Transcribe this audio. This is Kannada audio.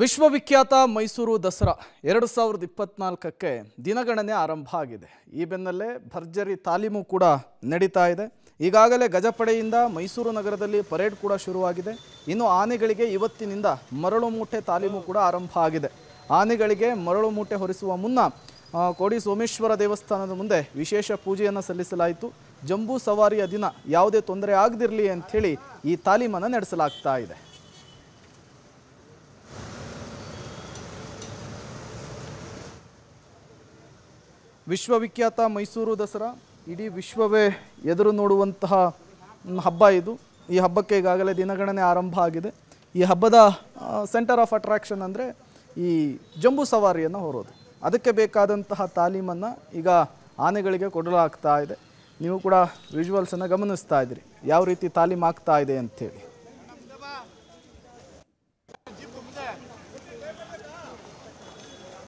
ವಿಶ್ವವಿಖ್ಯಾತ ಮೈಸೂರು ದಸರಾ ಎರಡು ಸಾವಿರದ ಇಪ್ಪತ್ನಾಲ್ಕಕ್ಕೆ ದಿನಗಣನೆ ಆರಂಭ ಆಗಿದೆ ಈ ಬೆನ್ನಲ್ಲೇ ಭರ್ಜರಿ ತಾಲೀಮು ಕೂಡ ನಡೀತಾ ಇದೆ ಈಗಾಗಲೇ ಗಜಪಡೆಯಿಂದ ಮೈಸೂರು ನಗರದಲ್ಲಿ ಪರೇಡ್ ಕೂಡ ಶುರುವಾಗಿದೆ ಇನ್ನು ಆನೆಗಳಿಗೆ ಇವತ್ತಿನಿಂದ ಮರಳು ಮೂಟೆ ತಾಲೀಮು ಕೂಡ ಆರಂಭ ಆಗಿದೆ ಆನೆಗಳಿಗೆ ಮರಳು ಮೂಟೆ ಹೊರಿಸುವ ಮುನ್ನ ಕೋಡಿ ಸೋಮೇಶ್ವರ ದೇವಸ್ಥಾನದ ಮುಂದೆ ವಿಶೇಷ ಪೂಜೆಯನ್ನು ಸಲ್ಲಿಸಲಾಯಿತು ಜಂಬೂ ಸವಾರಿಯ ದಿನ ಯಾವುದೇ ತೊಂದರೆ ಆಗದಿರಲಿ ಅಂಥೇಳಿ ಈ ತಾಲೀಮನ್ನು ನಡೆಸಲಾಗ್ತಾ ಇದೆ ವಿಶ್ವವಿಖ್ಯಾತ ಮೈಸೂರು ದಸರಾ ಇಡೀ ವಿಶ್ವವೇ ಎದುರು ನೋಡುವಂತಹ ಹಬ್ಬ ಇದು ಈ ಹಬ್ಬಕ್ಕೆ ಈಗಾಗಲೇ ದಿನಗಣನೆ ಆರಂಭ ಆಗಿದೆ ಈ ಹಬ್ಬದ ಸೆಂಟರ್ ಆಫ್ ಅಟ್ರಾಕ್ಷನ್ ಅಂದರೆ ಈ ಜಂಬೂ ಸವಾರಿಯನ್ನು ಹೊರೋದು ಅದಕ್ಕೆ ಬೇಕಾದಂತಹ ತಾಲೀಮನ್ನು ಈಗ ಆನೆಗಳಿಗೆ ಕೊಡಲಾಗ್ತಾ ಇದೆ ನೀವು ಕೂಡ ವಿಜುವಲ್ಸನ್ನು ಗಮನಿಸ್ತಾ ಇದ್ದೀರಿ ಯಾವ ರೀತಿ ತಾಲೀಮ್ ಆಗ್ತಾ ಇದೆ ಅಂಥೇಳಿ